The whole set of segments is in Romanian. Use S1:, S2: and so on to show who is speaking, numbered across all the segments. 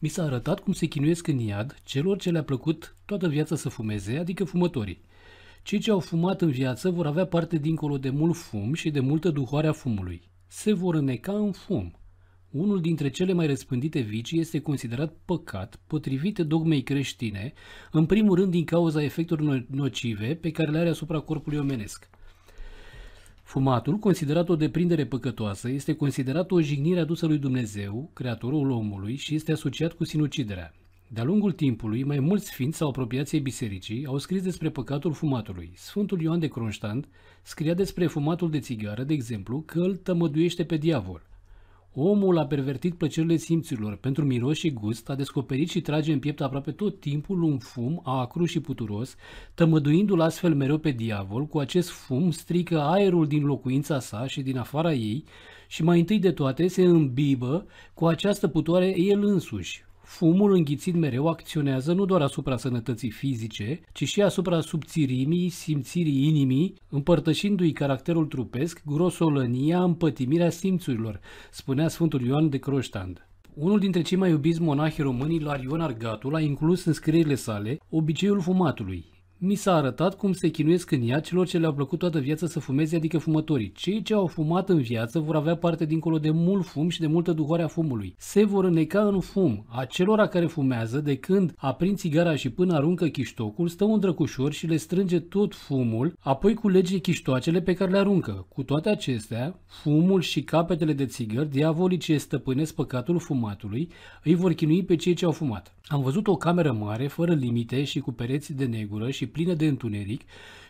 S1: Mi s-a arătat cum se chinuiesc în iad celor ce le-a plăcut toată viața să fumeze, adică fumătorii. Cei ce au fumat în viață vor avea parte dincolo de mult fum și de multă duhoare a fumului. Se vor înneca în fum. Unul dintre cele mai răspândite vicii este considerat păcat, potrivit dogmei creștine, în primul rând din cauza efectelor nocive pe care le are asupra corpului omenesc. Fumatul, considerat o deprindere păcătoasă, este considerat o jignire adusă lui Dumnezeu, creatorul omului, și este asociat cu sinuciderea. De-a lungul timpului, mai mulți sfinți sau apropiației bisericii au scris despre păcatul fumatului. Sfântul Ioan de Cronștant scria despre fumatul de țigară, de exemplu, că îl tămăduiește pe diavol. Omul a pervertit plăcerile simțurilor. Pentru miros și gust a descoperit și trage în piept aproape tot timpul un fum acru și puturos, tămăduindu-l astfel mereu pe diavol, cu acest fum strică aerul din locuința sa și din afara ei și mai întâi de toate se îmbibă cu această putoare el însuși, Fumul înghițit mereu acționează nu doar asupra sănătății fizice, ci și asupra subțirimii, simțirii inimii, împărtășindu-i caracterul trupesc, grosolănia, împătimirea simțurilor, spunea Sfântul Ioan de Croștand. Unul dintre cei mai iubiți monahi români, Larion Argatul, a inclus în scrierile sale obiceiul fumatului, mi s-a arătat cum se chinuiesc în ea celor ce le-au plăcut toată viața să fumeze, adică fumătorii. Cei ce au fumat în viață vor avea parte dincolo de mult fum și de multă duhoare a fumului. Se vor înneca în fum. Acelora care fumează, de când aprind țigara și până aruncă chiștocul, stă un drăcușor și le strânge tot fumul, apoi culege chiștoacele pe care le aruncă. Cu toate acestea, fumul și capetele de țigări, diavolice stăpânesc păcatul fumatului, îi vor chinui pe cei ce au fumat. Am văzut o cameră mare, fără limite și cu pereți de negură și plină de întuneric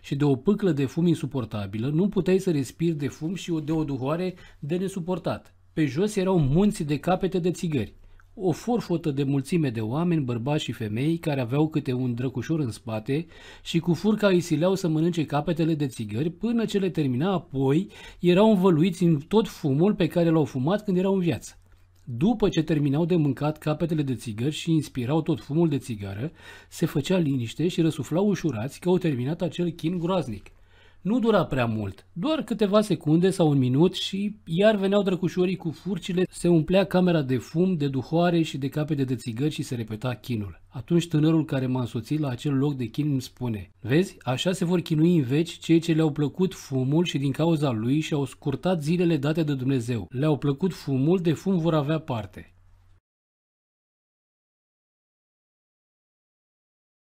S1: și de o pâclă de fum insuportabilă, nu puteai să respiri de fum și de o duhoare de nesuportat. Pe jos erau munți de capete de țigări. O forfotă de mulțime de oameni, bărbați și femei, care aveau câte un drăcușor în spate și cu furca îi sileau să mănânce capetele de țigări până ce le termina, apoi erau învăluiți în tot fumul pe care l-au fumat când erau în viață. După ce terminau de mâncat capetele de țigări și inspirau tot fumul de țigară, se făcea liniște și răsuflau ușurați că au terminat acel chin groaznic. Nu dura prea mult, doar câteva secunde sau un minut și iar veneau drăcușorii cu furcile, se umplea camera de fum, de duhoare și de capete de țigări și se repeta chinul. Atunci tânărul care m-a însoțit la acel loc de chin îmi spune, vezi, așa se vor chinui în veci cei ce le-au plăcut fumul și din cauza lui și-au scurtat zilele date de Dumnezeu. Le-au plăcut fumul, de fum vor avea parte.